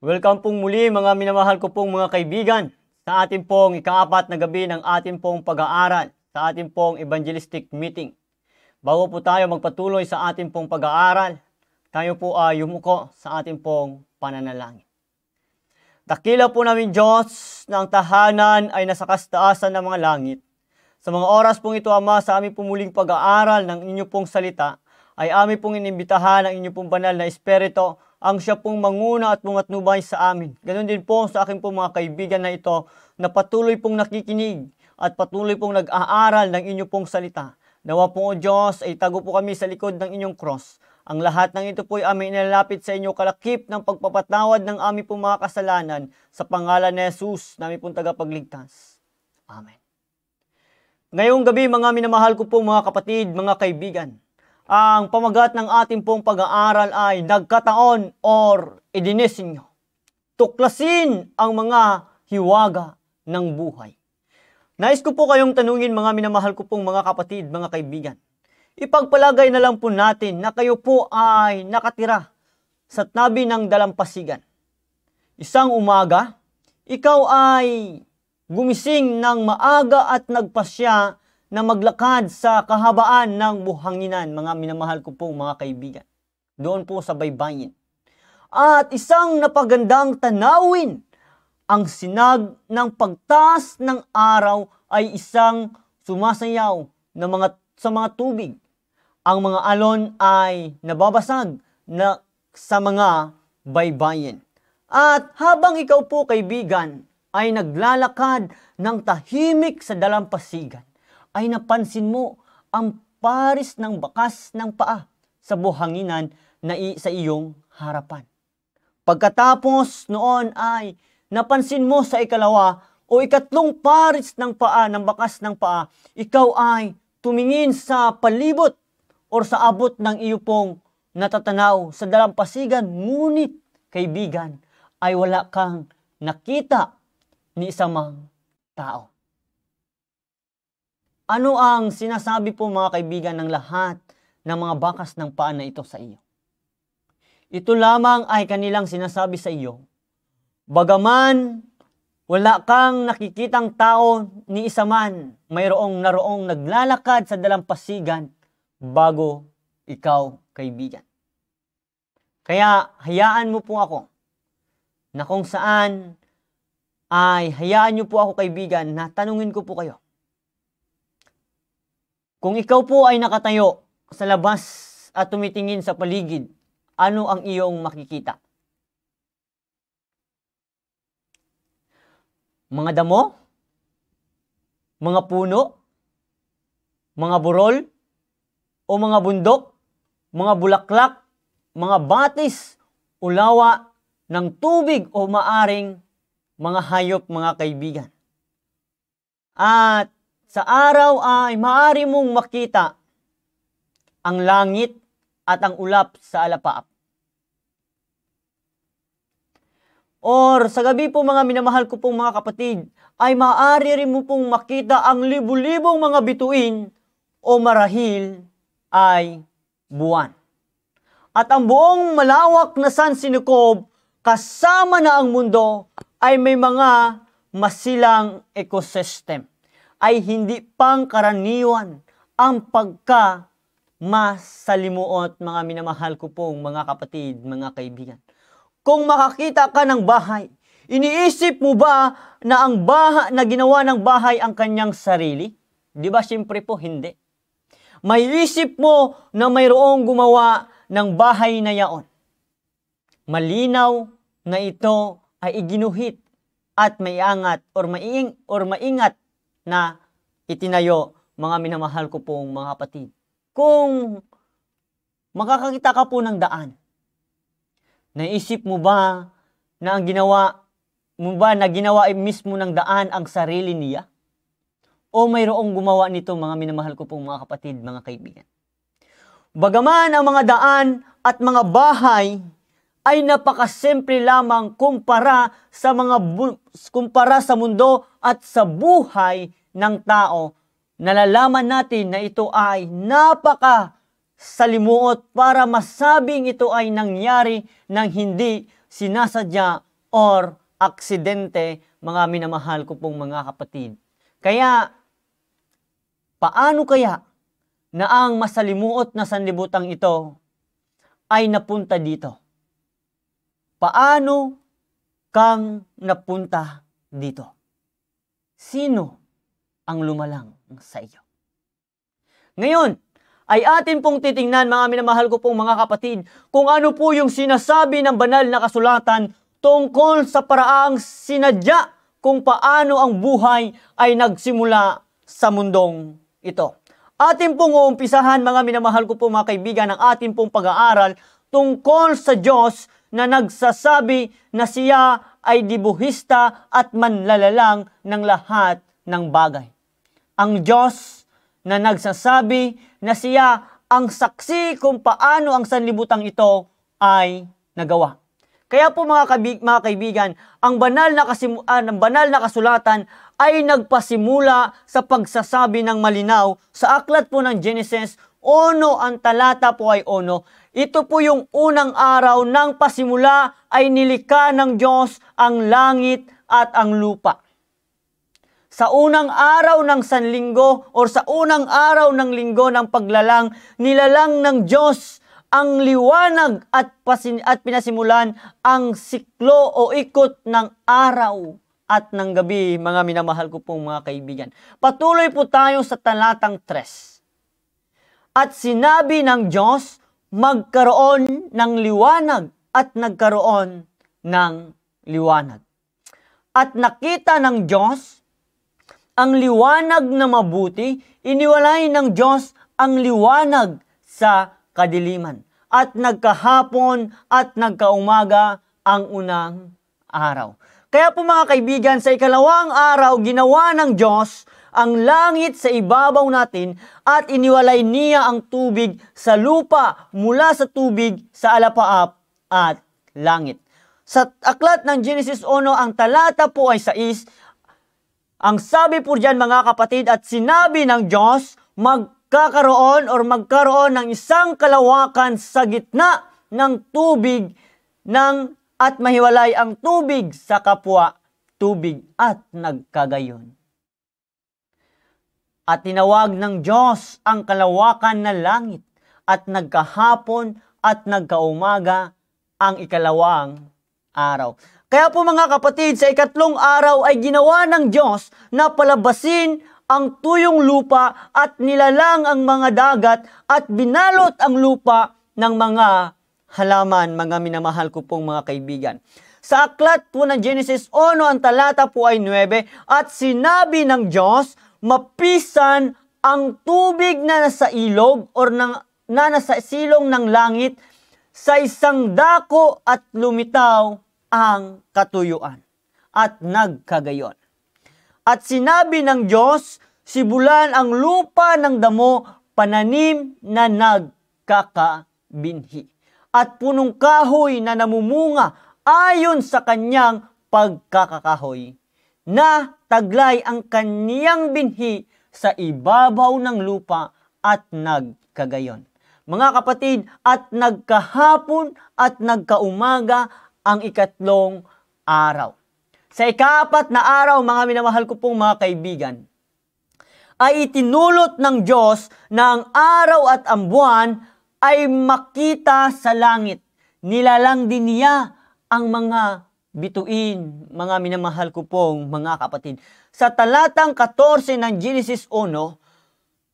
Welcome pong muli mga minamahal ko pong mga kaibigan sa ating pong ikaapat na gabi ng ating pong pag-aaral sa ating pong evangelistic meeting. Bago po tayo magpatuloy sa ating pong pag-aaral, tayo po ay yumuko sa ating pong pananalangin. Dakila po namin Diyos na ang tahanan ay nasa kastaasan ng mga langit. Sa mga oras pong ito, Ama, sa aming pumuling pag-aaral ng inyo pong salita, ay aming pong inimbitahan ang inyo pong banal na Espiritu ang siya pong manguna at pumatnubay sa amin. Ganon din po sa akin pong mga kaibigan na ito na patuloy pong nakikinig at patuloy pong nag-aaral ng inyo pong salita. Nawa po o Diyos ay tago po kami sa likod ng inyong cross. Ang lahat ng ito po ay aming inalapit sa inyo kalakip ng pagpapatawad ng aming pong mga kasalanan sa pangalan ni Jesus na aming pong tagapagligtas. Amen. Ngayong gabi mga minamahal ko po mga kapatid, mga kaibigan, ang pamagat ng ating pong pag-aaral ay nagkataon or idinisinyo. Tuklasin ang mga hiwaga ng buhay. Nais ko po kayong tanungin mga minamahal ko pong mga kapatid, mga kaibigan. Ipagpalagay na lang po natin na kayo po ay nakatira sa tabi ng dalampasigan. Isang umaga, ikaw ay gumising ng maaga at nagpasya na maglakad sa kahabaan ng buhanginan, mga minamahal ko pong mga kaibigan. Doon po sa baybayin. At isang napagandang tanawin, ang sinag ng pagtaas ng araw ay isang sumasayaw na mga, sa mga tubig. Ang mga alon ay nababasag na sa mga baybayin. At habang ikaw po kaibigan ay naglalakad ng tahimik sa dalampasigan, ay napansin mo ang paris ng bakas ng paa sa buhanginan na i- sa iyong harapan. Pagkatapos noon ay napansin mo sa ikalawa o ikatlong paris ng paa, ng bakas ng paa, ikaw ay tumingin sa palibot or sa abot ng iyong pong natatanaw sa dalampasigan, ngunit kaibigan ay wala kang nakita ni isang tao. Ano ang sinasabi po mga kaibigan ng lahat ng mga bakas ng paan na ito sa iyo? Ito lamang ay kanilang sinasabi sa iyo. Bagaman wala kang nakikitang tao ni isa man, mayroong naroong naglalakad sa dalampasigan bago ikaw kaibigan. Kaya hayaan mo po ako na kung saan ay hayaan niyo po ako kaibigan na tanungin ko po kayo kung ikaw po ay nakatayo sa labas at tumitingin sa paligid, ano ang iyong makikita? Mga damo? Mga puno? Mga burol? O mga bundok? Mga bulaklak? Mga batis? Ulawa ng tubig o maaring mga hayop mga kaibigan? At sa araw ay maari mong makita ang langit at ang ulap sa alapaap. Or sa gabi po mga minamahal ko pong mga kapatid, ay maaari rin mo pong makita ang libu-libong mga bituin o marahil ay buwan. At ang buong malawak na San Sinukob kasama na ang mundo ay may mga masilang ecosystem ay hindi pangkaraniwan ang pagka masalimuot mga minamahal ko pong mga kapatid, mga kaibigan. Kung makakita ka ng bahay, iniisip mo ba na ang bahay na ginawa ng bahay ang kanyang sarili? 'Di ba siyempre po hindi. May isip mo na mayroong gumawa ng bahay na yaon. Malinaw na ito ay iginuhit at maiangat or maiing or maingat na itinayo mga minamahal ko pong mga kapatid. Kung makakakita ka po ng daan, naisip mo ba na ang ginawa mo ba na ginawa mismo ng daan ang sarili niya? O mayroong gumawa nito mga minamahal ko pong mga kapatid, mga kaibigan? Bagaman ang mga daan at mga bahay ay napakasimple lamang kumpara sa mga kumpara sa mundo at sa buhay ng tao. Nalalaman natin na ito ay napaka salimuot para masabing ito ay nangyari ng hindi sinasadya or aksidente, mga minamahal ko pong mga kapatid. Kaya, paano kaya na ang masalimuot na sanlibutan ito ay napunta dito? Paano kang napunta dito? Sino ang lumalang sa iyo? Ngayon, ay atin pong titingnan mga minamahal ko pong mga kapatid kung ano po yung sinasabi ng banal na kasulatan tungkol sa paraang sinadya kung paano ang buhay ay nagsimula sa mundong ito. Atin pong uumpisahan mga minamahal ko pong mga kaibigan ang atin pong pag-aaral tungkol sa Diyos na nagsasabi na siya ay dibuhista at manlalalang ng lahat ng bagay. Ang Diyos na nagsasabi na siya ang saksi kung paano ang sanlibutan ito ay nagawa. Kaya po mga, kabig, mga kaibigan, ang banal na kasimu- ah, ang banal na kasulatan ay nagpasimula sa pagsasabi ng malinaw sa aklat po ng Genesis 1 ang talata po ay 1 ito po yung unang araw ng pasimula ay nilikha ng Diyos ang langit at ang lupa. Sa unang araw ng Sanlinggo o sa unang araw ng linggo ng paglalang, nilalang ng Diyos ang liwanag at, pasin- at pinasimulan ang siklo o ikot ng araw at ng gabi, mga minamahal ko pong mga kaibigan. Patuloy po tayo sa talatang 3. At sinabi ng Diyos, magkaroon ng liwanag at nagkaroon ng liwanag. At nakita ng Diyos ang liwanag na mabuti, iniwalay ng Diyos ang liwanag sa kadiliman. At nagkahapon at nagkaumaga ang unang araw. Kaya po mga kaibigan, sa ikalawang araw, ginawa ng Diyos ang langit sa ibabaw natin at iniwalay niya ang tubig sa lupa mula sa tubig sa alapaap at langit. Sa aklat ng Genesis 1, ang talata po ay 6, ang sabi po dyan mga kapatid at sinabi ng Diyos, magkakaroon or magkaroon ng isang kalawakan sa gitna ng tubig ng at mahiwalay ang tubig sa kapwa, tubig at nagkagayon. At tinawag ng Diyos ang kalawakan na langit at nagkahapon at nagkaumaga ang ikalawang araw. Kaya po mga kapatid, sa ikatlong araw ay ginawa ng Diyos na palabasin ang tuyong lupa at nilalang ang mga dagat at binalot ang lupa ng mga halaman, mga minamahal ko pong mga kaibigan. Sa aklat po ng Genesis 1, ang talata po ay 9, at sinabi ng Diyos, mapisan ang tubig na nasa ilog or ng, na nasa silong ng langit sa isang dako at lumitaw ang katuyuan at nagkagayon. At sinabi ng Diyos, sibulan ang lupa ng damo, pananim na nagkakabinhi at punong kahoy na namumunga ayon sa kanyang pagkakakahoy na taglay ang kaniyang binhi sa ibabaw ng lupa at nagkagayon. Mga kapatid, at nagkahapon at nagkaumaga ang ikatlong araw. Sa ikaapat na araw, mga minamahal ko pong mga kaibigan, ay itinulot ng Diyos na ang araw at ang buwan ay makita sa langit. Nilalang din niya ang mga bituin, mga minamahal ko pong mga kapatid. Sa talatang 14 ng Genesis 1,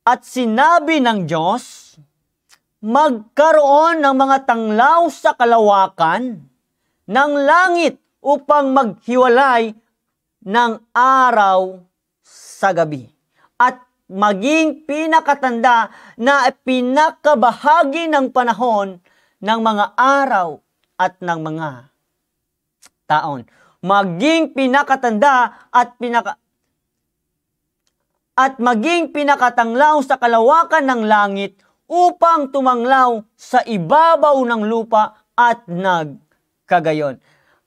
at sinabi ng Diyos, magkaroon ng mga tanglaw sa kalawakan ng langit upang maghiwalay ng araw sa gabi. At maging pinakatanda na pinakabahagi ng panahon ng mga araw at ng mga taon. Maging pinakatanda at pinaka at maging pinakatanglaw sa kalawakan ng langit upang tumanglaw sa ibabaw ng lupa at nagkagayon.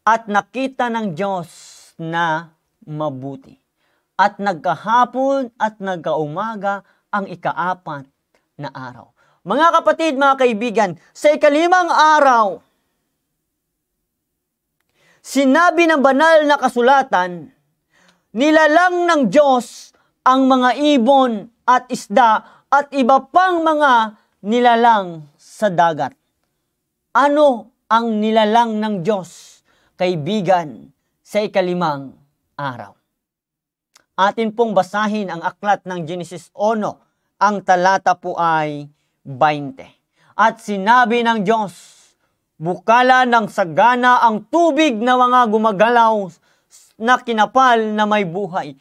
At nakita ng Diyos na mabuti. At nagkahapon at nagkaumaga ang ikaapat na araw. Mga kapatid, mga kaibigan, sa ikalimang araw, Sinabi ng banal na kasulatan, nilalang ng Diyos ang mga ibon at isda at iba pang mga nilalang sa dagat. Ano ang nilalang ng Diyos, kaibigan, sa ikalimang araw? Atin pong basahin ang aklat ng Genesis 1, ang talata po ay 20. At sinabi ng Diyos, Bukala ng sagana ang tubig na mga gumagalaw na kinapal na may buhay.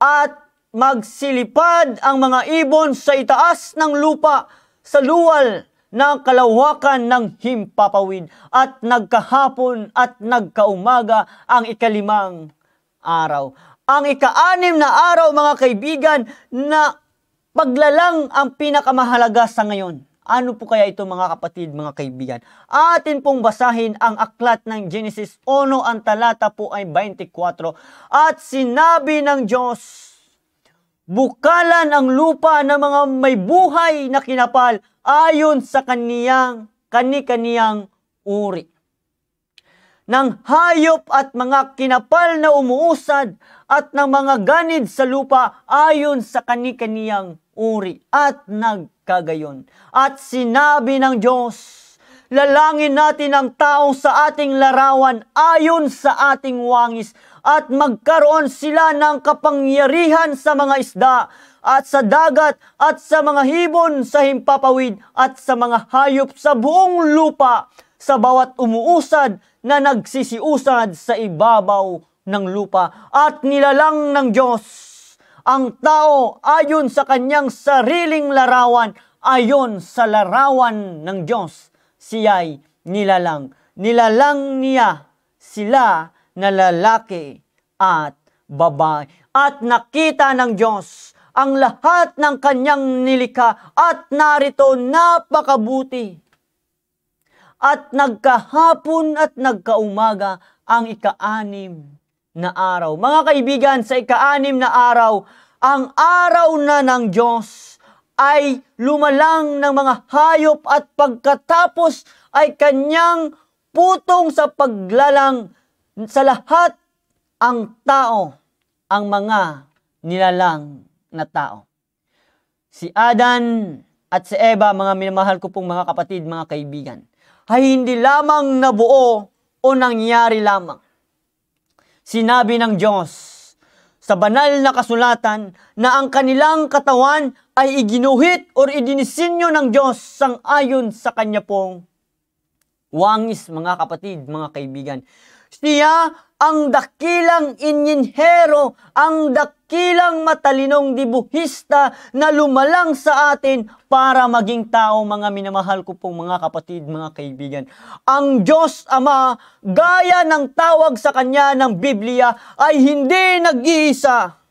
At magsilipad ang mga ibon sa itaas ng lupa sa luwal ng kalawakan ng himpapawid at nagkahapon at nagkaumaga ang ikalimang araw. Ang ikaanim na araw mga kaibigan na paglalang ang pinakamahalaga sa ngayon. Ano po kaya ito mga kapatid, mga kaibigan? Atin pong basahin ang aklat ng Genesis 1, ang talata po ay 24. At sinabi ng Diyos, Bukalan ang lupa ng mga may buhay na kinapal ayon sa kaniyang, kani-kaniyang uri. Nang hayop at mga kinapal na umuusad at ng mga ganid sa lupa ayon sa kani-kaniyang uri. At nag kagayon. At sinabi ng Diyos, lalangin natin ang tao sa ating larawan ayon sa ating wangis at magkaroon sila ng kapangyarihan sa mga isda at sa dagat at sa mga hibon sa himpapawid at sa mga hayop sa buong lupa sa bawat umuusad na nagsisiusad sa ibabaw ng lupa at nilalang ng Diyos ang tao ayon sa kanyang sariling larawan, ayon sa larawan ng Diyos. Siya'y nilalang. Nilalang niya sila na lalaki at babae. At nakita ng Diyos ang lahat ng kanyang nilika at narito napakabuti. At nagkahapon at nagkaumaga ang ikaanim na araw. Mga kaibigan, sa ikaanim na araw, ang araw na ng Diyos ay lumalang ng mga hayop at pagkatapos ay kanyang putong sa paglalang sa lahat ang tao, ang mga nilalang na tao. Si Adan at si Eva, mga minamahal ko pong mga kapatid, mga kaibigan, ay hindi lamang nabuo o nangyari lamang Sinabi ng Diyos sa banal na kasulatan na ang kanilang katawan ay iginuhit or idinisinyo ng Diyos sang ayon sa kanya pong wangis, mga kapatid, mga kaibigan. Siya ang dakilang inyinhero, ang dak kilang matalinong dibuhista na lumalang sa atin para maging tao mga minamahal ko pong mga kapatid, mga kaibigan. Ang Diyos Ama, gaya ng tawag sa Kanya ng Biblia, ay hindi nag-iisa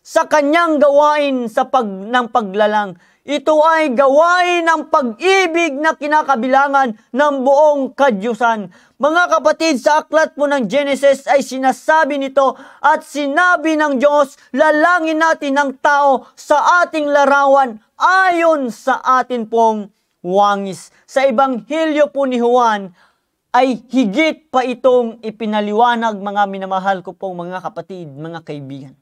sa kanyang gawain sa pag, ng paglalang ito ay gawain ng pag-ibig na kinakabilangan ng buong kadyusan. Mga kapatid, sa aklat po ng Genesis ay sinasabi nito at sinabi ng Diyos, lalangin natin ang tao sa ating larawan ayon sa atin pong wangis. Sa Ebanghelyo po ni Juan, ay higit pa itong ipinaliwanag mga minamahal ko pong mga kapatid, mga kaibigan.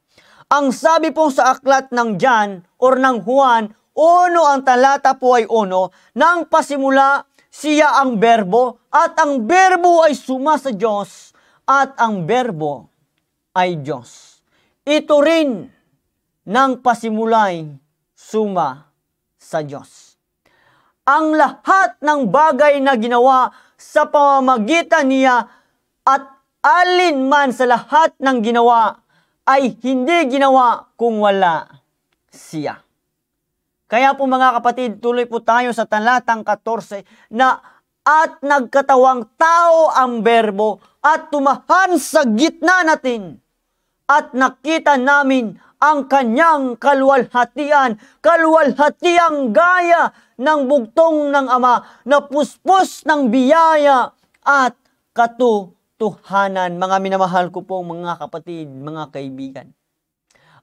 Ang sabi po sa aklat ng John or ng Juan, Uno ang talata po ay uno, nang pasimula siya ang berbo at ang berbo ay suma sa Diyos at ang berbo ay Diyos. Ito rin nang pasimulay suma sa Diyos. Ang lahat ng bagay na ginawa sa pamamagitan niya at alinman sa lahat ng ginawa ay hindi ginawa kung wala siya. Kaya po mga kapatid, tuloy po tayo sa talatang 14 na at nagkatawang tao ang berbo at tumahan sa gitna natin. At nakita namin ang kanyang kalwalhatian, kalwalhatiang gaya ng bugtong ng Ama na puspos ng biyaya at katutuhanan. Mga minamahal ko pong mga kapatid, mga kaibigan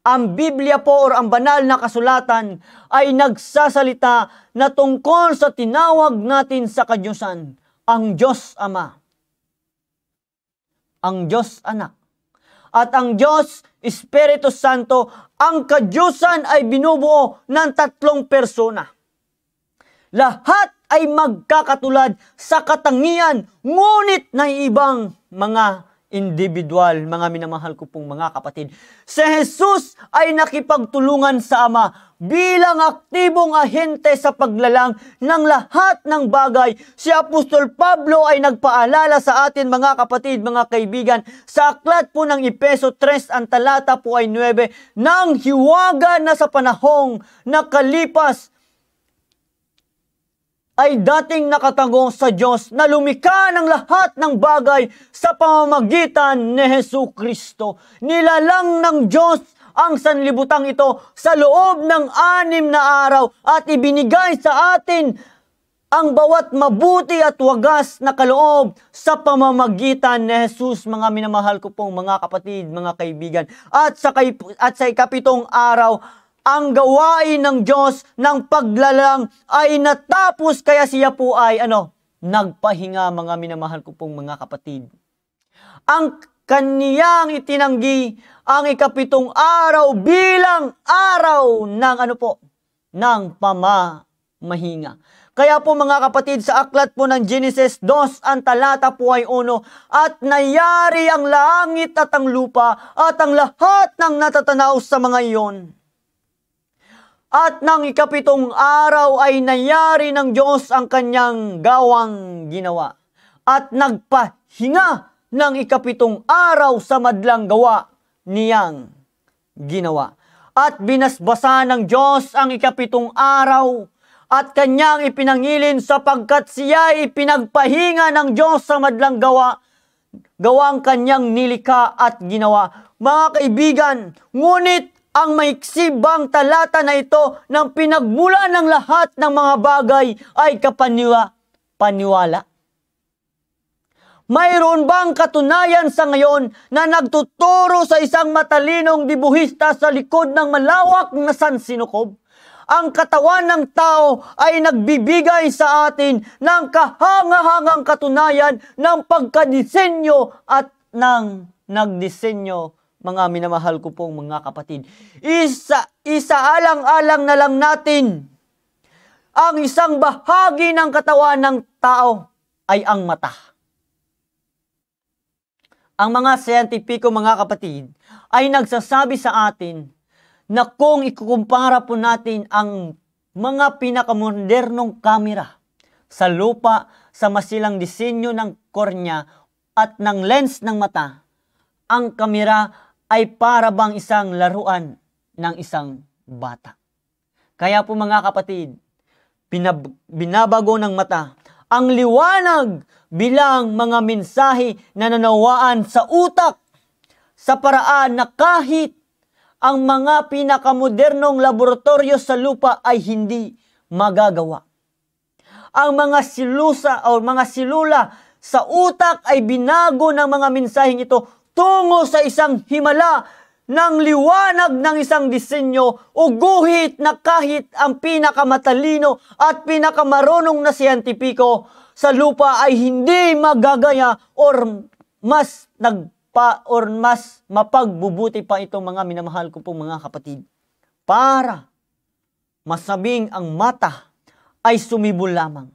ang Biblia po or ang banal na kasulatan ay nagsasalita na tungkol sa tinawag natin sa kadyusan, ang Diyos Ama, ang Diyos Anak, at ang Diyos Espiritu Santo, ang kadyusan ay binubuo ng tatlong persona. Lahat ay magkakatulad sa katangian, ngunit na ibang mga individual, mga minamahal ko pong mga kapatid. Si Jesus ay nakipagtulungan sa Ama bilang aktibong ahente sa paglalang ng lahat ng bagay. Si Apostol Pablo ay nagpaalala sa atin mga kapatid, mga kaibigan, sa aklat po ng Ipeso 3, ang talata po ay 9, nang hiwaga na sa panahong nakalipas ay dating nakatagong sa Diyos na lumika ng lahat ng bagay sa pamamagitan ni Heso Kristo. Nilalang ng Diyos ang sanlibutang ito sa loob ng anim na araw at ibinigay sa atin ang bawat mabuti at wagas na kaloob sa pamamagitan ni Jesus, mga minamahal ko pong mga kapatid, mga kaibigan. At sa, kay, at sa ikapitong araw, ang gawain ng Diyos ng paglalang ay natapos kaya siya po ay ano, nagpahinga mga minamahal ko pong mga kapatid. Ang kaniyang itinanggi ang ikapitong araw bilang araw ng ano po, ng pamamahinga. Kaya po mga kapatid, sa aklat po ng Genesis 2, ang talata po ay 1, At nayari ang langit at ang lupa at ang lahat ng natatanaw sa mga iyon at nang ikapitong araw ay nayari ng Diyos ang kanyang gawang ginawa. At nagpahinga ng ikapitong araw sa madlang gawa niyang ginawa. At binasbasa ng Diyos ang ikapitong araw at kanyang ipinangilin sapagkat siya ay pinagpahinga ng Diyos sa madlang gawa gawang kanyang nilika at ginawa. Mga kaibigan, ngunit ang maiksibang talata na ito ng pinagmula ng lahat ng mga bagay ay kapaniwa, paniwala. Mayroon bang katunayan sa ngayon na nagtuturo sa isang matalinong dibuhista sa likod ng malawak na sansinukob? Ang katawan ng tao ay nagbibigay sa atin ng kahangahangang katunayan ng pagkadisenyo at ng nagdisenyo mga minamahal ko pong mga kapatid. Isa, isa isaalang-alang na lang natin ang isang bahagi ng katawan ng tao ay ang mata. Ang mga siyentipiko mga kapatid ay nagsasabi sa atin na kung ikukumpara po natin ang mga pinakamodernong kamera sa lupa sa masilang disenyo ng kornya at ng lens ng mata, ang kamera ay para bang isang laruan ng isang bata. Kaya po mga kapatid, binab- binabago ng mata ang liwanag bilang mga mensahe na nanawaan sa utak sa paraan na kahit ang mga pinakamodernong laboratorio sa lupa ay hindi magagawa. Ang mga silusa o mga silula sa utak ay binago ng mga mensaheng ito tungo sa isang himala ng liwanag ng isang disenyo o guhit na kahit ang pinakamatalino at pinakamarunong na siyentipiko sa lupa ay hindi magagaya or mas nagpa or mas mapagbubuti pa itong mga minamahal ko pong mga kapatid para masabing ang mata ay sumibol lamang.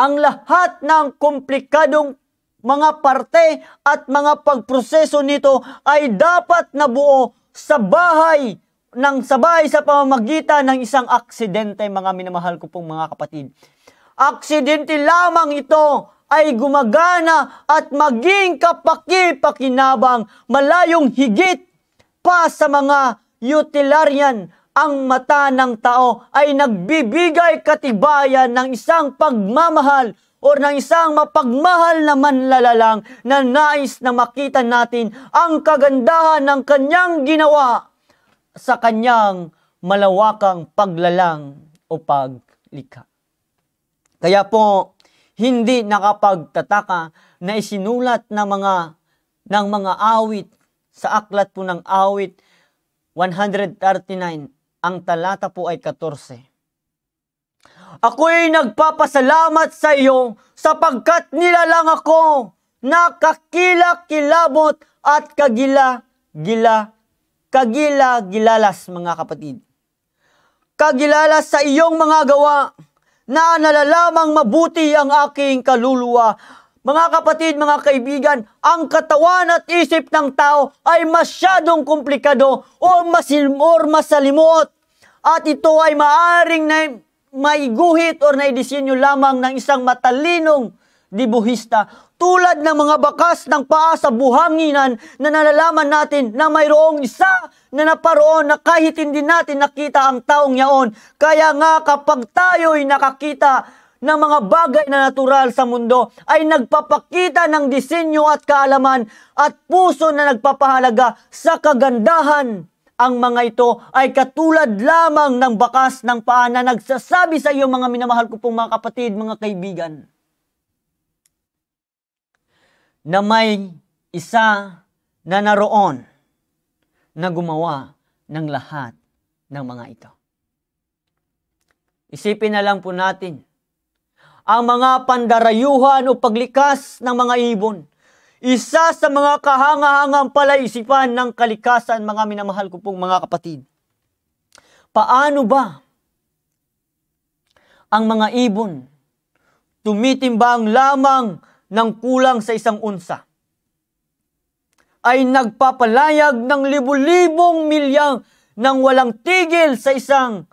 Ang lahat ng komplikadong mga parte at mga pagproseso nito ay dapat nabuo sa bahay ng sabay sa pamamagitan ng isang aksidente mga minamahal ko pong mga kapatid. Aksidente lamang ito ay gumagana at maging kapaki-pakinabang malayong higit pa sa mga utilitarian ang mata ng tao ay nagbibigay katibayan ng isang pagmamahal o ng isang mapagmahal na manlalalang na nais na makita natin ang kagandahan ng kanyang ginawa sa kanyang malawakang paglalang o paglika. Kaya po, hindi nakapagtataka na isinulat ng mga ng mga awit sa aklat po ng awit 139 ang talata po ay 14 Ako'y nagpapasalamat sa iyo sapagkat nilalang ako nakakilakilabot at kagila-gila, kagila-gilalas mga kapatid. Kagilalas sa iyong mga gawa na nalalamang mabuti ang aking kaluluwa mga kapatid, mga kaibigan, ang katawan at isip ng tao ay masyadong komplikado o masilmor masalimot. At ito ay maaring na may guhit or disenyo lamang ng isang matalinong dibuhista tulad ng mga bakas ng paa sa buhanginan na nalalaman natin na mayroong isa na naparoon na kahit hindi natin nakita ang taong yaon. Kaya nga kapag tayo'y nakakita ng mga bagay na natural sa mundo ay nagpapakita ng disenyo at kaalaman at puso na nagpapahalaga sa kagandahan ang mga ito ay katulad lamang ng bakas ng paa na nagsasabi sa iyo mga minamahal ko pong mga kapatid, mga kaibigan. Na may isa na naroon na gumawa ng lahat ng mga ito. Isipin na lang po natin, ang mga pandarayuhan o paglikas ng mga ibon isa sa mga kahangahangang palaisipan ng kalikasan, mga minamahal ko pong mga kapatid. Paano ba ang mga ibon tumitimbang lamang ng kulang sa isang unsa? Ay nagpapalayag ng libu-libong milyang nang walang tigil sa isang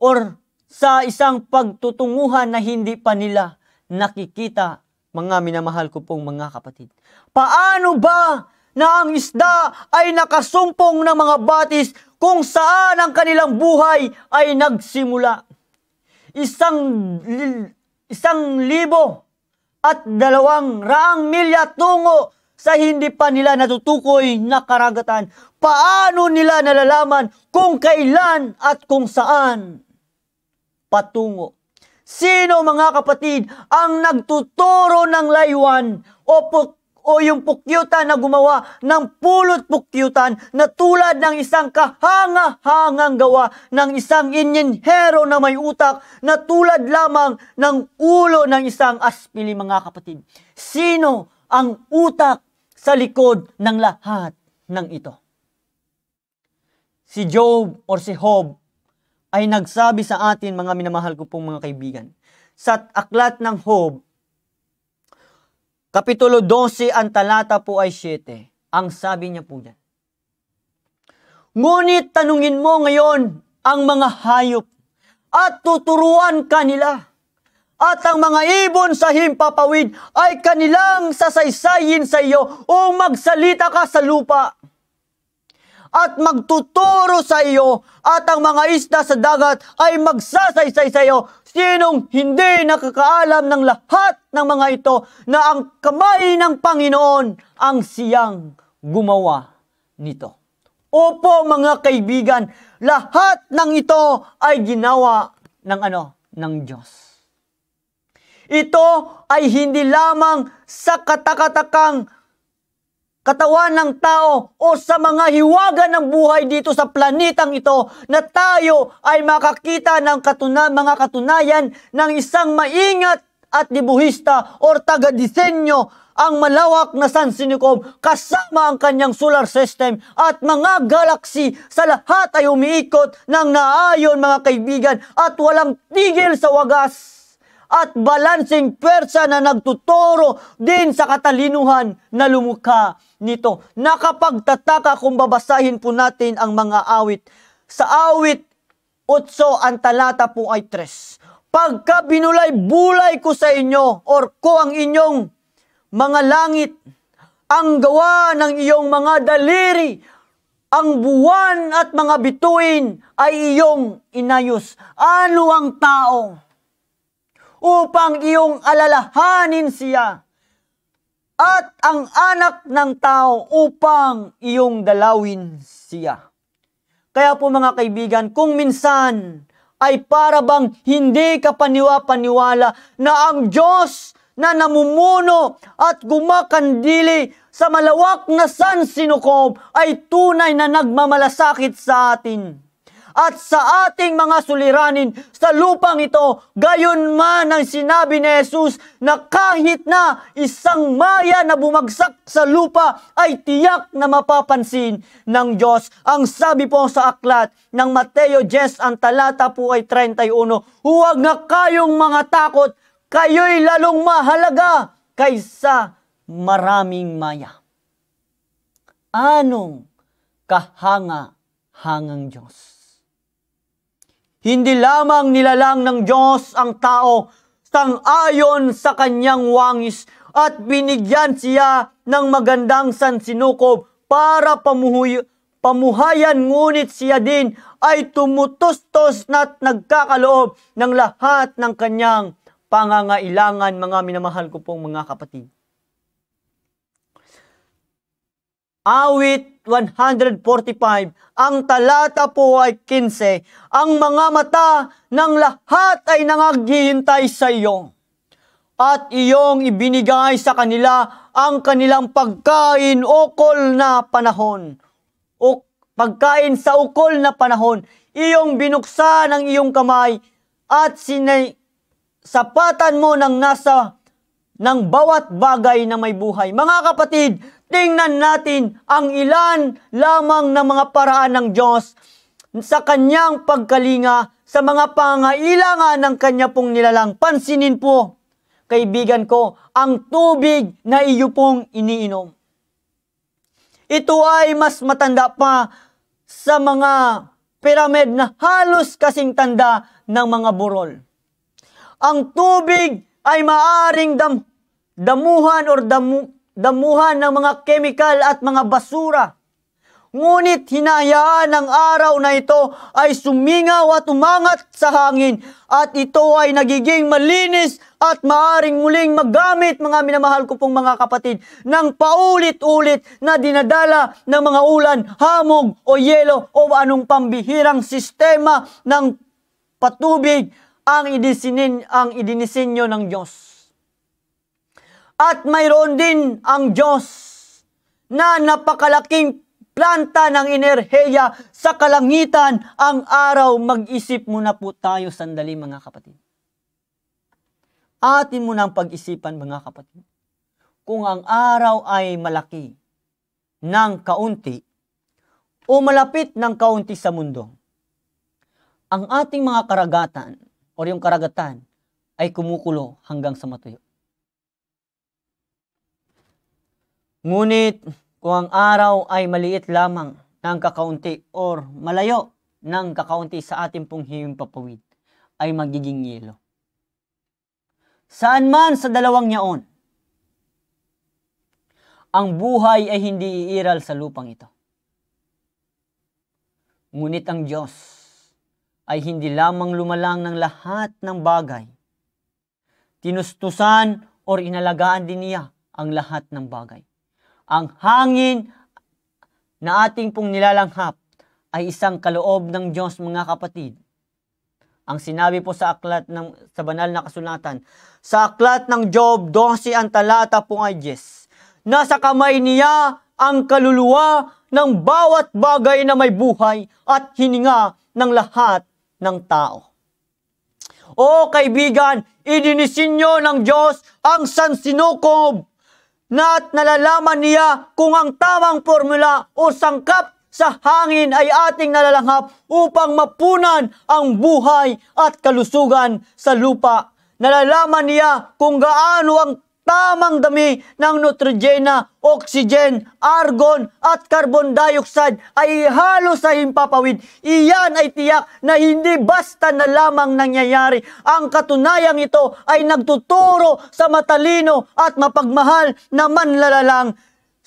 or sa isang pagtutunguhan na hindi pa nila nakikita, mga minamahal ko pong mga kapatid. Paano ba na ang isda ay nakasumpong ng mga batis kung saan ang kanilang buhay ay nagsimula? Isang, isang libo at dalawang raang milya tungo sa hindi pa nila natutukoy na karagatan. Paano nila nalalaman kung kailan at kung saan patungo? Sino mga kapatid ang nagtuturo ng laywan o o yung pukyutan na gumawa ng pulot pukyutan na tulad ng isang kahanga-hangang gawa ng isang inyenhero na may utak na tulad lamang ng ulo ng isang aspili mga kapatid. Sino ang utak sa likod ng lahat ng ito? Si Job or si Hob ay nagsabi sa atin mga minamahal ko pong mga kaibigan. Sa aklat ng Hob, Kapitulo 12, ang talata po ay 7. Ang sabi niya po niya. Ngunit tanungin mo ngayon ang mga hayop at tuturuan kanila. At ang mga ibon sa himpapawid ay kanilang sasaysayin sa iyo o magsalita ka sa lupa at magtuturo sa iyo at ang mga isda sa dagat ay magsasaysay sa iyo. Sinong hindi nakakaalam ng lahat ng mga ito na ang kamay ng Panginoon ang siyang gumawa nito. Opo mga kaibigan, lahat ng ito ay ginawa ng ano? Ng Diyos. Ito ay hindi lamang sa katakatakang katawan ng tao o sa mga hiwaga ng buhay dito sa planetang ito na tayo ay makakita ng katuna mga katunayan ng isang maingat at dibuhista o taga-disenyo ang malawak na San Sinicom kasama ang kanyang solar system at mga galaxy sa lahat ay umiikot ng naayon mga kaibigan at walang tigil sa wagas at balancing pwersa na nagtuturo din sa katalinuhan na lumukha nito. Nakapagtataka kung babasahin po natin ang mga awit. Sa awit 8, ang talata po ay 3. Pagka binulay-bulay ko sa inyo or ko ang inyong mga langit, ang gawa ng iyong mga daliri, ang buwan at mga bituin ay iyong inayos. Ano ang tao? upang iyong alalahanin siya at ang anak ng tao upang iyong dalawin siya. Kaya po mga kaibigan, kung minsan ay para bang hindi ka paniwa-paniwala na ang Diyos na namumuno at gumakandili sa malawak na sansinukob ay tunay na nagmamalasakit sa atin at sa ating mga suliranin sa lupang ito. Gayon man ang sinabi ni Jesus na kahit na isang maya na bumagsak sa lupa ay tiyak na mapapansin ng Diyos. Ang sabi po sa aklat ng Mateo 10, ang talata po ay 31, Huwag na kayong mga takot, kayo'y lalong mahalaga kaysa maraming maya. Anong kahanga-hangang Diyos? Hindi lamang nilalang ng Diyos ang tao tang ayon sa kanyang wangis at binigyan siya ng magandang sansinukob para pamuhuy, pamuhayan ngunit siya din ay tumutustos na't nagkakaloob ng lahat ng kanyang pangangailangan mga minamahal ko pong mga kapatid. Awit 145, ang talata po ay 15, ang mga mata ng lahat ay nangaghihintay sa iyo. At iyong ibinigay sa kanila ang kanilang pagkain ukol na panahon. O pagkain sa ukol na panahon. Iyong binuksan ang iyong kamay at sinay sapatan mo ng nasa ng bawat bagay na may buhay. Mga kapatid, tingnan natin ang ilan lamang ng mga paraan ng Diyos sa kanyang pagkalinga sa mga pangailangan ng kanya pong nilalang. Pansinin po, kaibigan ko, ang tubig na iyo pong iniinom. Ito ay mas matanda pa sa mga pyramid na halos kasing tanda ng mga burol. Ang tubig ay maaring dam, damuhan or damu, damuhan ng mga kemikal at mga basura. Ngunit hinayaan ng araw na ito ay sumingaw at umangat sa hangin at ito ay nagiging malinis at maaring muling magamit mga minamahal ko pong mga kapatid ng paulit-ulit na dinadala ng mga ulan, hamog o yelo o anong pambihirang sistema ng patubig ang idinisin, ang idinisinyo ng Diyos. At mayroon din ang Diyos na napakalaking planta ng enerhiya sa kalangitan ang araw. Mag-isip muna po tayo sandali mga kapatid. Atin mo ang pag-isipan mga kapatid. Kung ang araw ay malaki ng kaunti o malapit ng kaunti sa mundo, ang ating mga karagatan o yung karagatan ay kumukulo hanggang sa matuyo. Ngunit kung ang araw ay maliit lamang ng kakaunti or malayo ng kakaunti sa ating pong papawid, ay magiging yelo. Saan man sa dalawang yaon, ang buhay ay hindi iiral sa lupang ito. Ngunit ang Diyos ay hindi lamang lumalang ng lahat ng bagay. Tinustusan or inalagaan din niya ang lahat ng bagay ang hangin na ating pong nilalanghap ay isang kaloob ng Diyos mga kapatid. Ang sinabi po sa aklat ng sa banal na kasulatan, sa aklat ng Job 12 ang talata po ay Diyos. Nasa kamay niya ang kaluluwa ng bawat bagay na may buhay at hininga ng lahat ng tao. O kaibigan, idinisinyo ng Diyos ang sansinukob na at nalalaman niya kung ang tamang formula o sangkap sa hangin ay ating nalalanghap upang mapunan ang buhay at kalusugan sa lupa. Nalalaman niya kung gaano ang tamang dami ng nitrogena, oxygen, argon at carbon dioxide ay halo sa himpapawid. Iyan ay tiyak na hindi basta na lamang nangyayari. Ang katunayang ito ay nagtuturo sa matalino at mapagmahal na manlalalang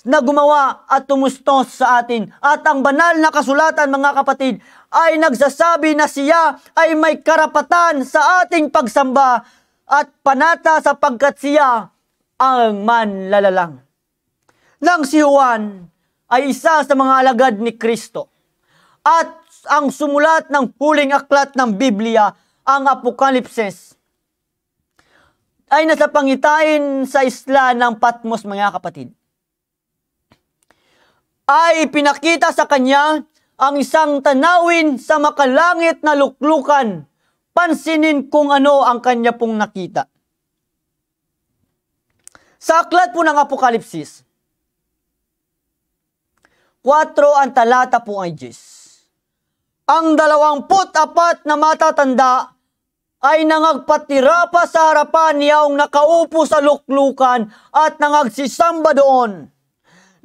na gumawa at tumustos sa atin. At ang banal na kasulatan mga kapatid ay nagsasabi na siya ay may karapatan sa ating pagsamba at panata sapagkat siya ang manlalalang. Nang si Juan ay isa sa mga alagad ni Kristo. At ang sumulat ng huling aklat ng Biblia, ang Apokalipsis, ay nasa pangitain sa isla ng Patmos, mga kapatid. Ay pinakita sa kanya ang isang tanawin sa makalangit na luklukan. Pansinin kung ano ang kanya pong nakita. Sa aklat po ng Apokalipsis, 4 ang talata po ay 10. Ang dalawamput apat na matatanda ay nangagpatira pa sa harapan niyang nakaupo sa luklukan at nangagsisamba doon.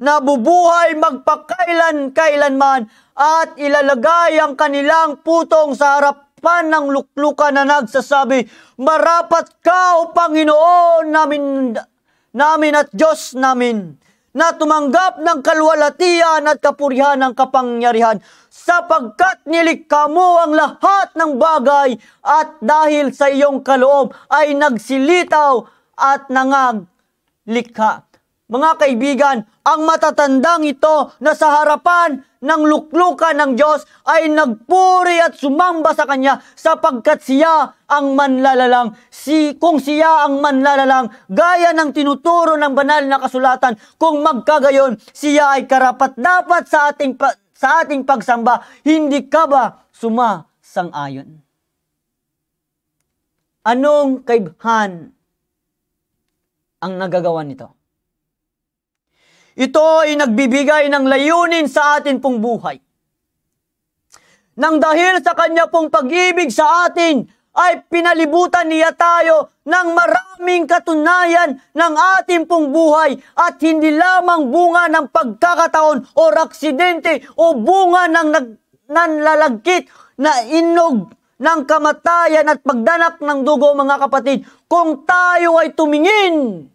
Nabubuhay magpakailan kailanman at ilalagay ang kanilang putong sa harapan ng luklukan na nagsasabi, Marapat ka o Panginoon namin namin at Diyos namin na tumanggap ng kalwalatian at kapurihan ng kapangyarihan sapagkat nilikha mo ang lahat ng bagay at dahil sa iyong kaloob ay nagsilitaw at nangag Mga kaibigan, ang matatandang ito na sa harapan ng lukluka ng Diyos ay nagpuri at sumamba sa Kanya sapagkat siya ang manlalalang. Si, kung siya ang manlalalang, gaya ng tinuturo ng banal na kasulatan, kung magkagayon, siya ay karapat dapat sa ating, sa ating pagsamba. Hindi ka ba sumasang-ayon? Anong kaibahan ang nagagawa nito? Ito ay nagbibigay ng layunin sa atin pong buhay. Nang dahil sa kanya pong pag-ibig sa atin, ay pinalibutan niya tayo ng maraming katunayan ng ating pong buhay at hindi lamang bunga ng pagkakataon o aksidente o bunga ng nag, nanlalagkit na inog ng kamatayan at pagdanak ng dugo mga kapatid kung tayo ay tumingin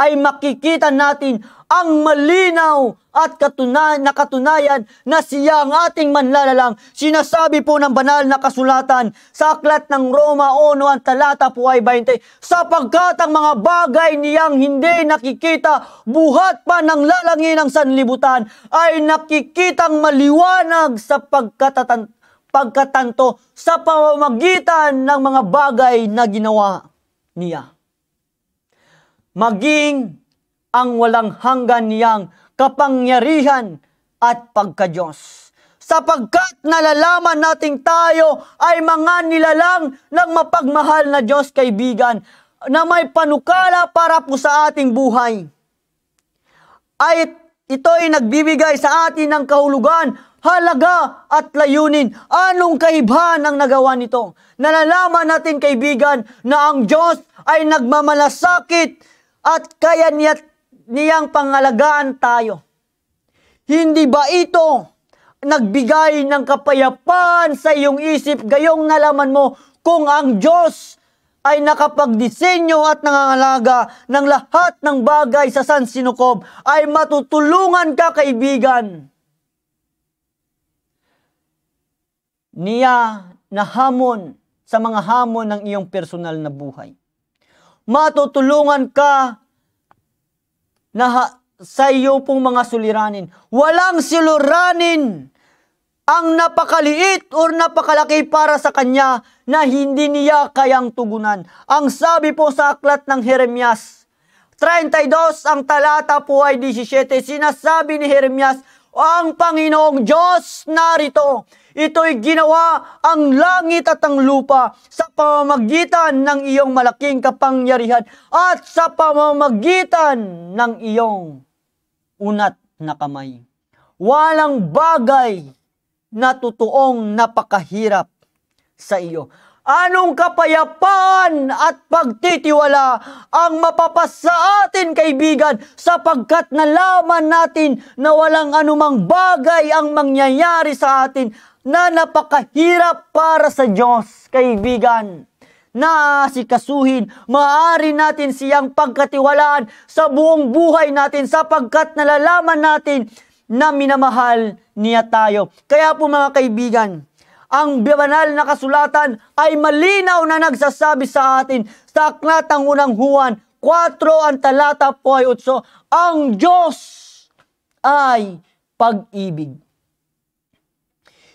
ay makikita natin ang malinaw at katunay, nakatunayan na siya ang ating manlalalang. Sinasabi po ng banal na kasulatan sa aklat ng Roma 1 ang talata po ay 20, sapagkat ang mga bagay niyang hindi nakikita buhat pa ng lalangin ng sanlibutan ay nakikitang maliwanag sa pagkatatan pagkatanto sa pamamagitan ng mga bagay na ginawa niya maging ang walang hanggan niyang kapangyarihan at pagkadyos. Sapagkat nalalaman nating tayo ay mga nilalang ng mapagmahal na Diyos kaibigan na may panukala para po sa ating buhay. Ay ito ay nagbibigay sa atin ng kahulugan, halaga at layunin. Anong kaibahan ang nagawa nito? Nalalaman natin kaibigan na ang Diyos ay nagmamalasakit at kaya niya, niyang pangalagaan tayo. Hindi ba ito nagbigay ng kapayapaan sa iyong isip gayong nalaman mo kung ang Diyos ay nakapagdisenyo at nangangalaga ng lahat ng bagay sa San Sinukob ay matutulungan ka kaibigan. Niya na hamon sa mga hamon ng iyong personal na buhay matutulungan ka na ha- sa iyo pong mga suliranin. Walang suliranin ang napakaliit or napakalaki para sa kanya na hindi niya kayang tugunan. Ang sabi po sa aklat ng Jeremias, 32 ang talata po ay 17, sinasabi ni Jeremias, ang Panginoong Diyos narito, Ito'y ginawa ang langit at ang lupa sa pamamagitan ng iyong malaking kapangyarihan at sa pamamagitan ng iyong unat na kamay. Walang bagay na totoong napakahirap sa iyo. Anong kapayapaan at pagtitiwala ang mapapas sa atin kaibigan sapagkat nalaman natin na walang anumang bagay ang mangyayari sa atin na napakahirap para sa Diyos, kaibigan. Na si kasuhin, maari natin siyang pagkatiwalaan sa buong buhay natin sapagkat nalalaman natin na minamahal niya tayo. Kaya po mga kaibigan, ang banal na kasulatan ay malinaw na nagsasabi sa atin sa aklat ng unang Juan 4 ang talata po ay 8, ang Diyos ay pag-ibig.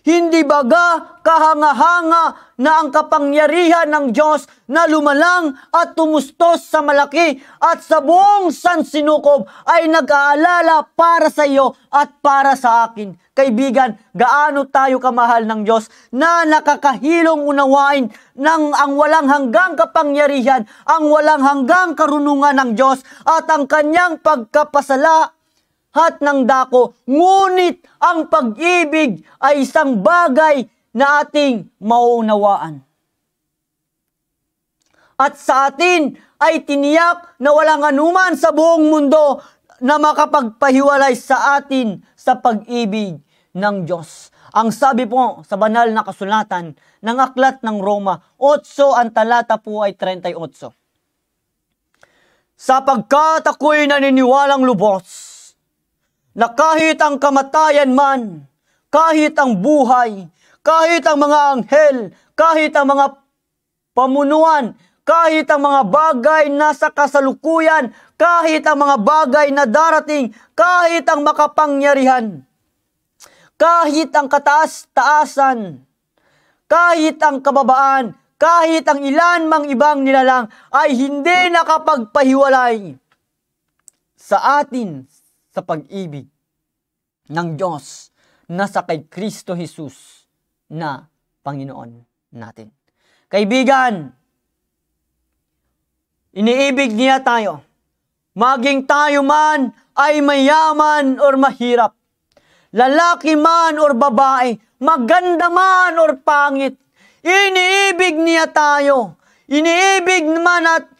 Hindi baga kahanga-hanga na ang kapangyarihan ng Diyos na lumalang at tumustos sa malaki at sa buong sansinukob ay nag-aalala para sa iyo at para sa akin. Kaibigan, gaano tayo kamahal ng Diyos na nakakahilong unawain ng ang walang hanggang kapangyarihan, ang walang hanggang karunungan ng Diyos at ang kanyang pagkapasala hat ng dako. Ngunit ang pag-ibig ay isang bagay na ating mauunawaan. At sa atin ay tiniyak na walang anuman sa buong mundo na makapagpahiwalay sa atin sa pag-ibig ng Diyos. Ang sabi po sa banal na kasulatan ng aklat ng Roma, 8 ang talata po ay 38. Sapagkat ako'y naniniwalang lubos na kahit ang kamatayan man, kahit ang buhay, kahit ang mga anghel, kahit ang mga pamunuan, kahit ang mga bagay na sa kasalukuyan, kahit ang mga bagay na darating, kahit ang makapangyarihan, kahit ang kataas-taasan, kahit ang kababaan, kahit ang ilan mang ibang nilalang ay hindi nakapagpahiwalay sa atin, sa pag-ibig ng Diyos na sa kay Kristo Jesus na Panginoon natin. Kaibigan, iniibig niya tayo. Maging tayo man ay mayaman or mahirap, lalaki man or babae, maganda man or pangit, iniibig niya tayo. Iniibig naman at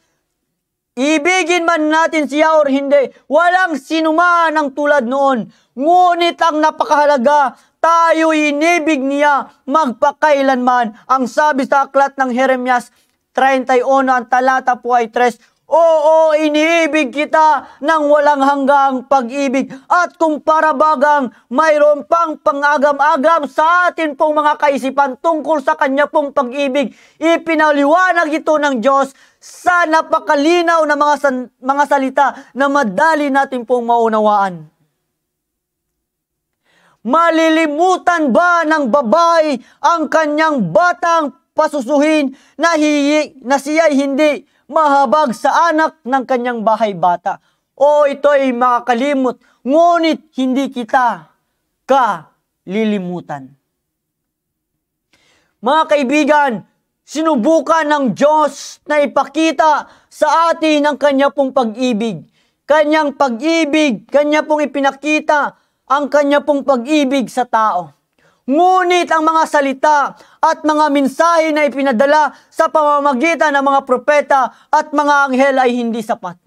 Ibigin man natin siya or hindi, walang sinuman ang tulad noon. Ngunit ang napakahalaga, tayo inibig niya magpakailanman. Ang sabi sa aklat ng Jeremias 31, ang talata po ay 3, Oo, iniibig kita ng walang hanggang pag-ibig. At kung parabagang mayroon pang pangagam-agam sa atin pong mga kaisipan tungkol sa kanya pong pag-ibig, ipinaliwanag ito ng Diyos sa napakalinaw na mga, san, mga salita na madali natin pong maunawaan. Malilimutan ba ng babae ang kanyang batang pasusuhin na, hiyi, na siya'y hindi mahabag sa anak ng kanyang bahay bata? O ito ay makakalimot, ngunit hindi kita ka lilimutan. Mga kaibigan, Sinubukan ng Diyos na ipakita sa atin ang kanya pong pag-ibig. Kanyang pag-ibig, kanya pong ipinakita ang kanya pong pag-ibig sa tao. Ngunit ang mga salita at mga mensahe na ipinadala sa pamamagitan ng mga propeta at mga anghel ay hindi sapat.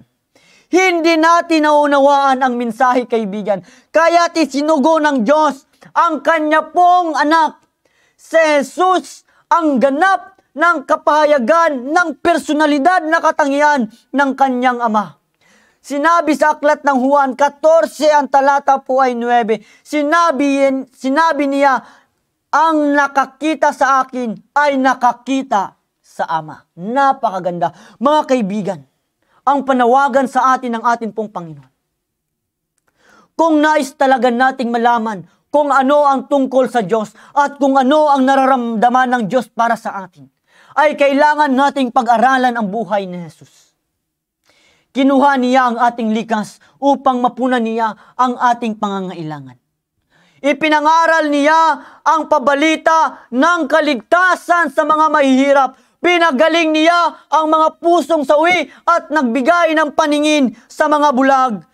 Hindi natin naunawaan ang mensahe kaibigan. Kaya isinugo ng Diyos ang kanya pong anak, si Jesus, ang ganap ng kapahayagan ng personalidad na katangian ng kanyang ama. Sinabi sa aklat ng Juan 14 ang talata po ay 9. Sinabi, sinabi niya, ang nakakita sa akin ay nakakita sa Ama. Napakaganda. Mga kaibigan, ang panawagan sa atin ng atin pong Panginoon. Kung nais talaga nating malaman kung ano ang tungkol sa Diyos at kung ano ang nararamdaman ng Diyos para sa atin, ay kailangan nating pag-aralan ang buhay ni Jesus. Kinuha niya ang ating likas upang mapunan niya ang ating pangangailangan. Ipinangaral niya ang pabalita ng kaligtasan sa mga mahihirap. Pinagaling niya ang mga pusong sawi at nagbigay ng paningin sa mga bulag.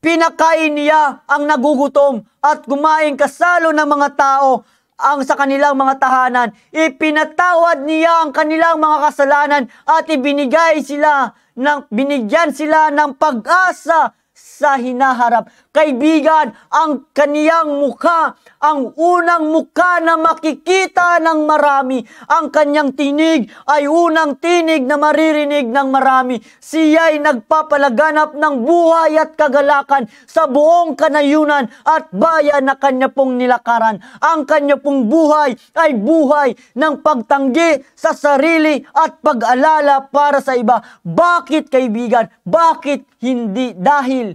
Pinakain niya ang nagugutom at kumain kasalo ng mga tao ang sa kanilang mga tahanan. Ipinatawad niya ang kanilang mga kasalanan at ibinigay sila ng binigyan sila ng pag-asa sa hinaharap. Kaibigan, ang kaniyang muka, ang unang muka na makikita ng marami. Ang kanyang tinig ay unang tinig na maririnig ng marami. Siya ay nagpapalaganap ng buhay at kagalakan sa buong kanayunan at bayan na kanya pong nilakaran. Ang kanya pong buhay ay buhay ng pagtanggi sa sarili at pag-alala para sa iba. Bakit kaibigan? Bakit hindi? Dahil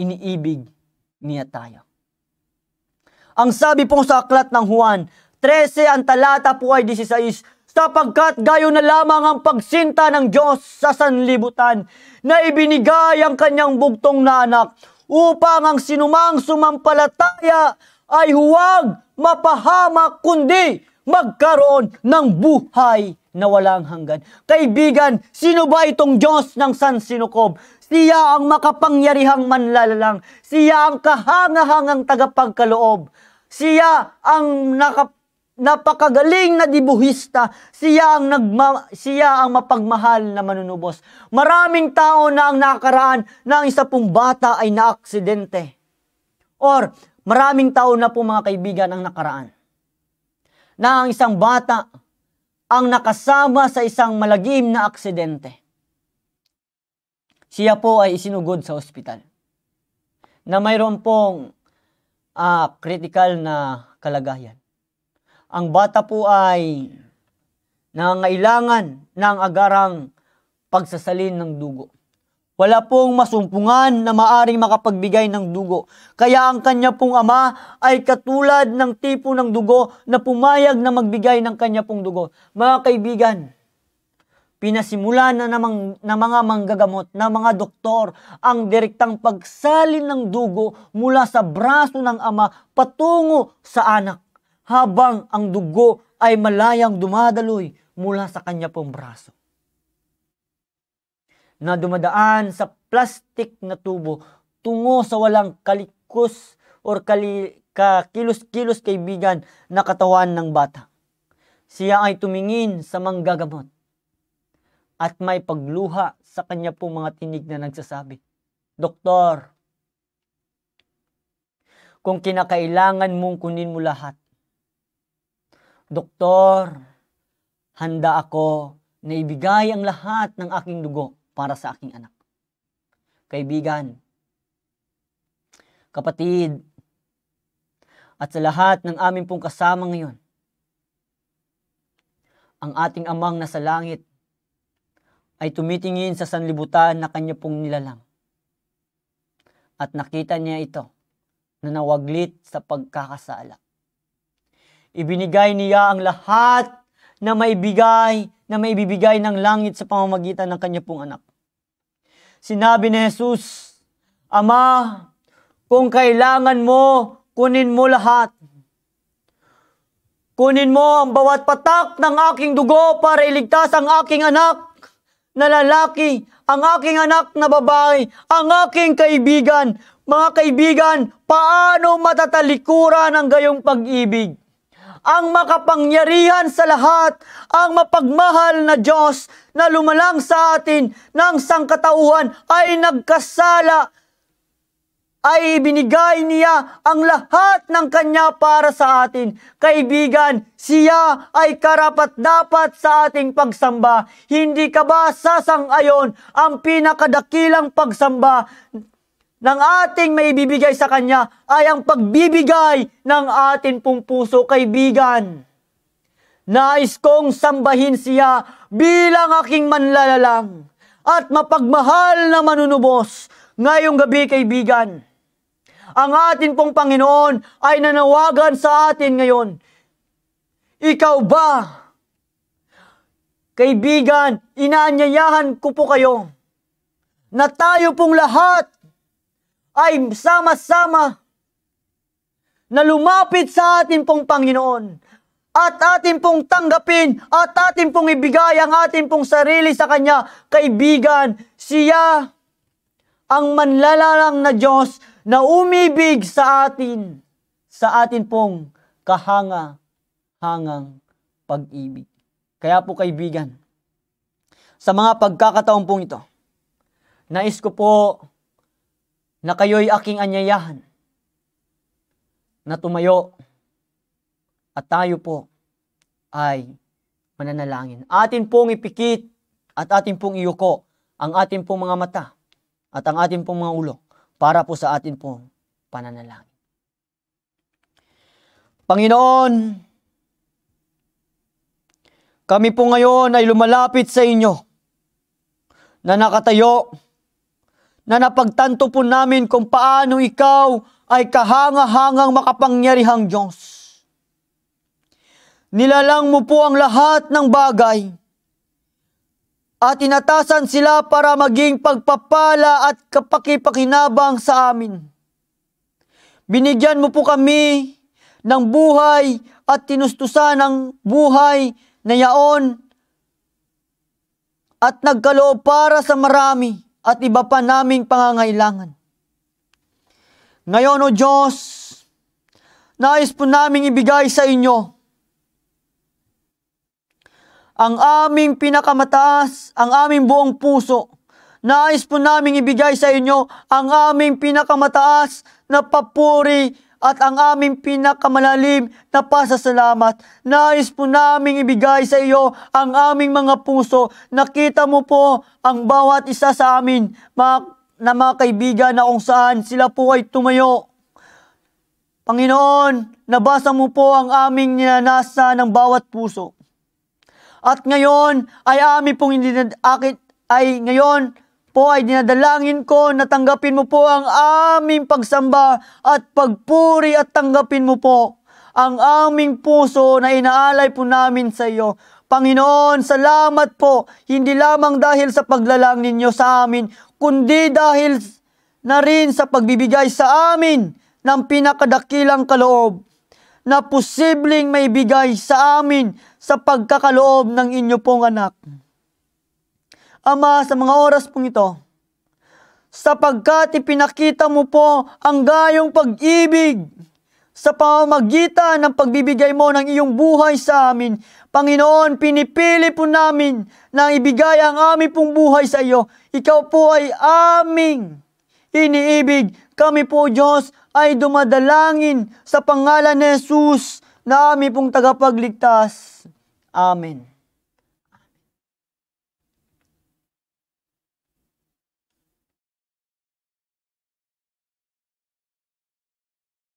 iniibig niya tayo. Ang sabi po sa aklat ng Juan, 13 ang talata po ay 16, sapagkat gayo na lamang ang pagsinta ng Diyos sa sanlibutan na ibinigay ang kanyang bugtong na anak upang ang sinumang sumampalataya ay huwag mapahamak kundi magkaroon ng buhay na walang hanggan. Kaibigan, sino ba itong Diyos ng San Sinukob? Siya ang makapangyarihang manlalalang. Siya ang kahangahangang tagapagkaloob. Siya ang nakap napakagaling na dibuhista, siya ang nagma, siya ang mapagmahal na manunubos. Maraming tao na ang nakaraan na ang isa pong bata ay naaksidente. Or maraming tao na po mga kaibigan ang nakaraan na ang isang bata ang nakasama sa isang malagim na aksidente. Siya po ay isinugod sa ospital na mayroon pong uh, critical na kalagayan. Ang bata po ay nangailangan ng agarang pagsasalin ng dugo. Wala pong masumpungan na maaring makapagbigay ng dugo. Kaya ang kanya pong ama ay katulad ng tipo ng dugo na pumayag na magbigay ng kanya pong dugo. Mga kaibigan, pinasimula na namang, na mga manggagamot, na mga doktor, ang direktang pagsalin ng dugo mula sa braso ng ama patungo sa anak habang ang dugo ay malayang dumadaloy mula sa kanya pong braso na dumadaan sa plastic na tubo tungo sa walang kalikus or kali, kakilos-kilos kaibigan na katawan ng bata. Siya ay tumingin sa manggagamot at may pagluha sa kanya pong mga tinig na nagsasabi, Doktor, kung kinakailangan mong kunin mo lahat, Doktor, handa ako na ibigay ang lahat ng aking dugo para sa aking anak. Kaibigan, kapatid, at sa lahat ng aming pong kasama ngayon, ang ating amang nasa langit ay tumitingin sa sanlibutan na kanya pong nilalang. At nakita niya ito na nawaglit sa pagkakasala. Ibinigay niya ang lahat na may maibigay, na maibibigay ng langit sa pamamagitan ng kanya pong anak. Sinabi ni Jesus, Ama, kung kailangan mo, kunin mo lahat. Kunin mo ang bawat patak ng aking dugo para iligtas ang aking anak na lalaki, ang aking anak na babae, ang aking kaibigan. Mga kaibigan, paano matatalikuran ang gayong pag-ibig? ang makapangyarihan sa lahat, ang mapagmahal na Diyos na lumalang sa atin ng sangkatauhan ay nagkasala ay binigay niya ang lahat ng kanya para sa atin. Kaibigan, siya ay karapat dapat sa ating pagsamba. Hindi ka ba sasang-ayon ang pinakadakilang pagsamba ng ating may bibigay sa Kanya ay ang pagbibigay ng atin pong puso kaibigan. Nais kong sambahin siya bilang aking manlalalang at mapagmahal na manunubos ngayong gabi kaibigan. Ang atin pong Panginoon ay nanawagan sa atin ngayon. Ikaw ba? Kaibigan, inaanyayahan ko po kayo na tayo pong lahat ay sama-sama na lumapit sa atin pong Panginoon at atin pong tanggapin at atin pong ibigay ang atin pong sarili sa Kanya. Kaibigan, siya ang manlalalang na Diyos na umibig sa atin, sa atin pong kahanga-hangang pag-ibig. Kaya po kaibigan, sa mga pagkakataon pong ito, nais ko po na kayo'y aking anyayahan na tumayo at tayo po ay mananalangin. Atin pong ipikit at atin pong iyuko ang atin pong mga mata at ang atin pong mga ulo para po sa atin pong pananalangin. Panginoon, kami po ngayon ay lumalapit sa inyo na nakatayo na napagtanto po namin kung paano ikaw ay kahanga-hangang makapangyarihang Diyos. Nilalang mo po ang lahat ng bagay at inatasan sila para maging pagpapala at kapakipakinabang sa amin. Binigyan mo po kami ng buhay at tinustusan ng buhay na yaon at nagkaloob para sa marami at iba pa naming pangangailangan. Ngayon, O Diyos, nais po naming ibigay sa inyo ang aming pinakamataas, ang aming buong puso. Nais po naming ibigay sa inyo ang aming pinakamataas na papuri at ang aming pinakamalalim na pasasalamat. Nais po naming ibigay sa iyo ang aming mga puso. Nakita mo po ang bawat isa sa amin, mga, na mga kaibigan na kung saan sila po ay tumayo. Panginoon, nabasa mo po ang aming ninanasa ng bawat puso. At ngayon ay amin pong akin, ay ngayon po ay dinadalangin ko na tanggapin mo po ang aming pagsamba at pagpuri at tanggapin mo po ang aming puso na inaalay po namin sa iyo. Panginoon, salamat po, hindi lamang dahil sa paglalang ninyo sa amin, kundi dahil na rin sa pagbibigay sa amin ng pinakadakilang kaloob na posibleng may bigay sa amin sa pagkakaloob ng inyo pong anak. Ama, sa mga oras pong ito, sapagkat ipinakita mo po ang gayong pag-ibig sa pamamagitan ng pagbibigay mo ng iyong buhay sa amin. Panginoon, pinipili po namin na ibigay ang aming pong buhay sa iyo. Ikaw po ay aming iniibig. Kami po, Diyos, ay dumadalangin sa pangalan ni Jesus na aming pong tagapagligtas. Amen.